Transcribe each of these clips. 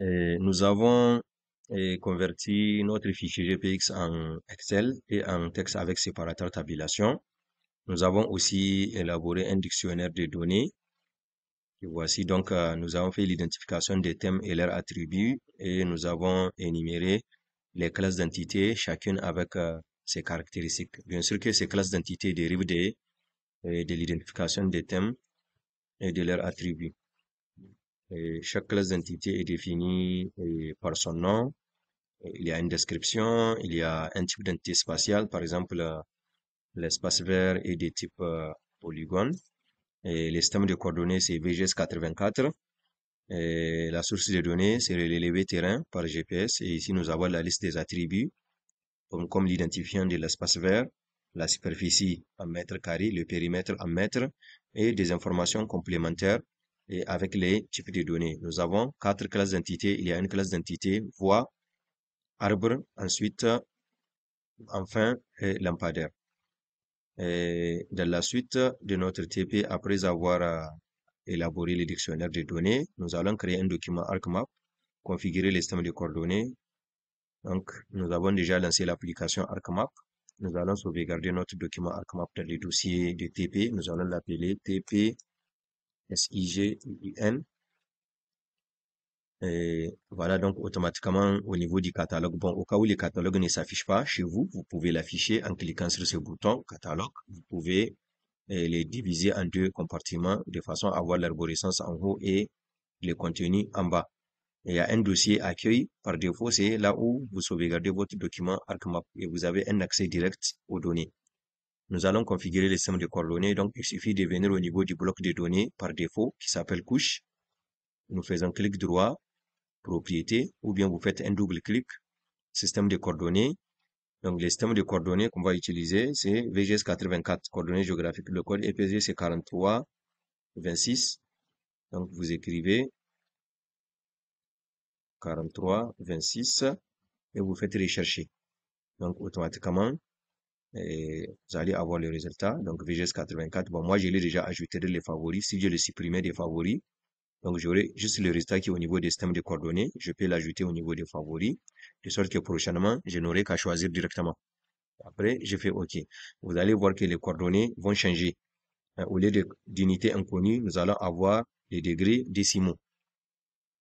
nous avons converti notre fichier GPX en Excel et en texte avec séparateur tabulation. Nous avons aussi élaboré un dictionnaire de données. voici donc, euh, nous avons fait l'identification des thèmes et leurs attributs et nous avons énuméré les classes d'entités, chacune avec euh, ses caractéristiques. Bien sûr que ces classes d'entités dérivent euh, de l'identification des thèmes et de leurs attributs chaque classe d'entité est définie euh, par son nom. Il y a une description, il y a un type d'entité spatiale, par exemple, euh, l'espace vert est de type euh, polygone. Et le système de coordonnées, c'est VGS84. la source de données, c'est l'élevé terrain par GPS. Et ici, nous avons la liste des attributs, comme, comme l'identifiant de l'espace vert, la superficie en mètres carrés, le périmètre en mètres, et des informations complémentaires et avec les types de données. Nous avons quatre classes d'entités. Il y a une classe d'entité voie, arbre, ensuite, enfin, et lampadaire. Et dans la suite de notre TP, après avoir euh, élaboré le dictionnaire de données, nous allons créer un document ArcMap, configurer les système de coordonnées. Donc, nous avons déjà lancé l'application ArcMap. Nous allons sauvegarder notre document ArcMap dans le dossier de TP. Nous allons l'appeler TP U Et voilà, donc automatiquement au niveau du catalogue. Bon, au cas où le catalogue ne s'affiche pas chez vous, vous pouvez l'afficher en cliquant sur ce bouton catalogue. Vous pouvez eh, les diviser en deux compartiments de façon à avoir l'arborescence en haut et le contenu en bas. il y a un dossier accueil par défaut, c'est là où vous sauvegardez votre document ArcMap et vous avez un accès direct aux données. Nous allons configurer les système de coordonnées. Donc, il suffit de venir au niveau du bloc de données par défaut qui s'appelle couche. Nous faisons clic droit, propriété, ou bien vous faites un double clic, système de coordonnées. Donc, le système de coordonnées qu'on va utiliser, c'est VGS 84, coordonnées géographiques. Le code EPG, c'est 43, 26. Donc, vous écrivez 43, 26 et vous faites rechercher. Donc, automatiquement, vous allez avoir le résultat. Donc, VGS 84, bon, moi, je l'ai déjà ajouté dans les favoris. Si je le supprimais des favoris, donc j'aurai juste le résultat qui est au niveau des systèmes de coordonnées. Je peux l'ajouter au niveau des favoris, de sorte que prochainement, je n'aurai qu'à choisir directement. Après, je fais OK. Vous allez voir que les coordonnées vont changer. Euh, au lieu d'unités inconnues, nous allons avoir les degrés décimaux.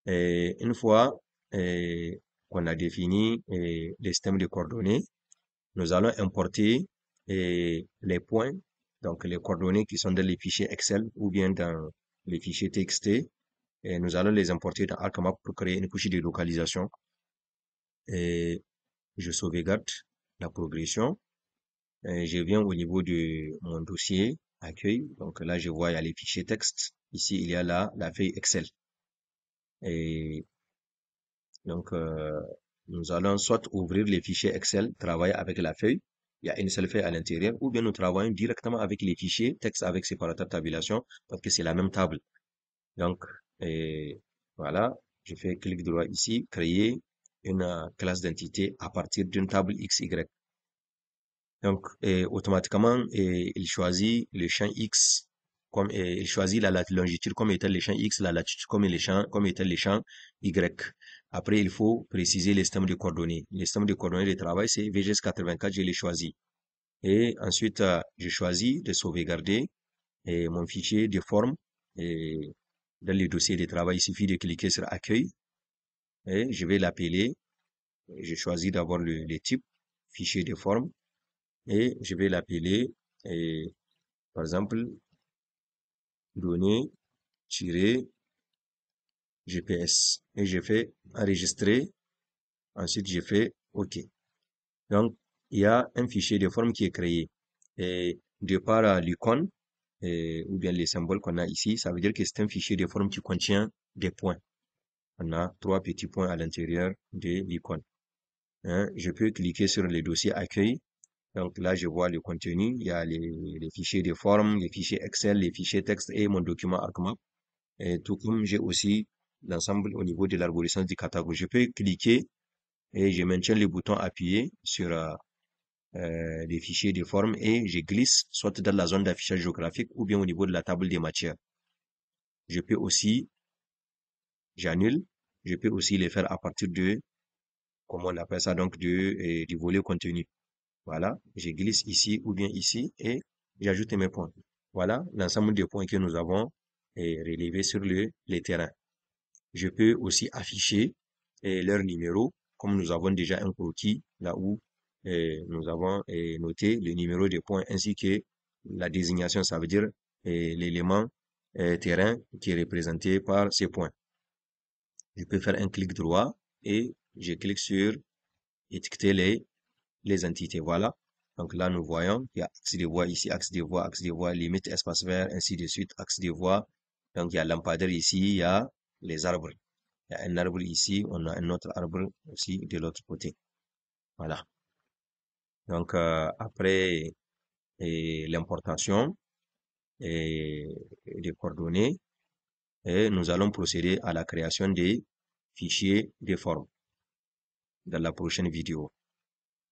Et une fois qu'on a défini les systèmes de coordonnées, nous allons importer les points, donc les coordonnées qui sont dans les fichiers Excel ou bien dans les fichiers TXT. Et nous allons les importer dans ArcMap pour créer une couche de localisation. Et je sauvegarde la progression. Et je viens au niveau de mon dossier accueil. Donc là, je vois il y a les fichiers texte. Ici, il y a la, la feuille Excel. Et donc, euh, nous allons soit ouvrir les fichiers Excel, travailler avec la feuille, il y a une seule feuille à l'intérieur, ou bien nous travaillons directement avec les fichiers texte avec séparateur tabulation, parce que c'est la même table. Donc, voilà, je fais clic droit ici, créer une classe d'entité à partir d'une table XY. Donc, automatiquement, il choisit le champ X, comme, il choisit la longitude comme étant les champs X, la latitude comme, les champs, le champ Y. Après, il faut préciser les de coordonnées. Les de coordonnées de travail, c'est VGS84, je l'ai choisi. Et ensuite, euh, je choisis de sauvegarder et mon fichier de forme. dans le dossier de travail, il suffit de cliquer sur Accueil. Et je vais l'appeler. Je choisis d'avoir le, type fichier de forme. Et je vais l'appeler, par exemple, données tirées. GPS. Et j'ai fait enregistrer. Ensuite, j'ai fait OK. Donc, il y a un fichier de forme qui est créé. Et de par l'icône, ou bien les symboles qu'on a ici, ça veut dire que c'est un fichier de forme qui contient des points. On a trois petits points à l'intérieur de l'icône. Hein, je peux cliquer sur les dossiers accueil. Donc là, je vois le contenu. Il y a les, les fichiers de forme, les fichiers Excel, les fichiers texte et mon document ArcMap. Et tout comme j'ai aussi l'ensemble au niveau de l'arborescence du catalogue. Je peux cliquer et je maintiens le bouton appuyé sur euh, euh, les fichiers de forme et je glisse soit dans la zone d'affichage géographique ou bien au niveau de la table des matières. Je peux aussi, j'annule, je peux aussi les faire à partir de, comment on appelle ça donc, de, euh, du volet contenu. Voilà, je glisse ici ou bien ici et j'ajoute mes points. Voilà l'ensemble des points que nous avons relevés sur le, les terrains. Je peux aussi afficher eh, leur numéro, comme nous avons déjà un croquis là où eh, nous avons eh, noté le numéro des points ainsi que la désignation, ça veut dire l'élément terrain qui est représenté par ces points. Je peux faire un clic droit et je clique sur étiqueter les, les entités. Voilà. Donc là, nous voyons il y a axe de voie ici, axe de voie, axe de voie, limite, espace vert, ainsi de suite, axe de voie. Donc il y a lampadaire ici, il y a les arbres. Il y a un arbre ici, on a un autre arbre aussi de l'autre côté. Voilà. Donc, euh, après l'importation des coordonnées, nous allons procéder à la création des fichiers de forme dans la prochaine vidéo.